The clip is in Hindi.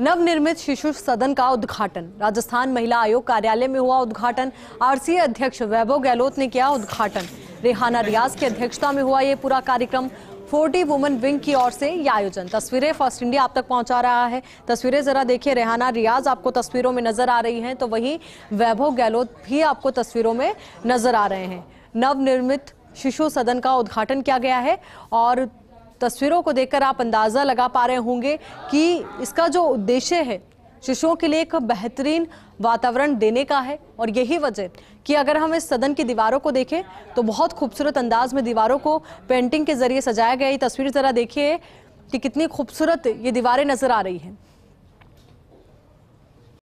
नवनिर्मित शिशु सदन का उद्घाटन राजस्थान महिला आयोग कार्यालय में हुआ उद्घाटन आरसीए अध्यक्ष वैभव गहलोत ने किया उद्घाटन रेहाना रियाज की अध्यक्षता में हुआ ये पूरा कार्यक्रम 40 वुमेन विंग की ओर से यह आयोजन तस्वीरें फर्स्ट इंडिया आप तक पहुंचा रहा है तस्वीरें जरा देखिए रेहाना रियाज आपको तस्वीरों में नजर आ रही हैं तो वहीं वैभव गहलोत भी आपको तस्वीरों में नजर आ रहे हैं नवनिर्मित शिशु सदन का उद्घाटन किया गया है और तस्वीरों को देखकर आप अंदाज़ा लगा पा रहे होंगे कि इसका जो उद्देश्य है शिशुओं के लिए एक बेहतरीन वातावरण देने का है और यही वजह कि अगर हम इस सदन की दीवारों को देखें तो बहुत खूबसूरत अंदाज में दीवारों को पेंटिंग के जरिए सजाया गया ये तस्वीर ज़रा देखिए कि कितनी खूबसूरत ये दीवारें नज़र आ रही हैं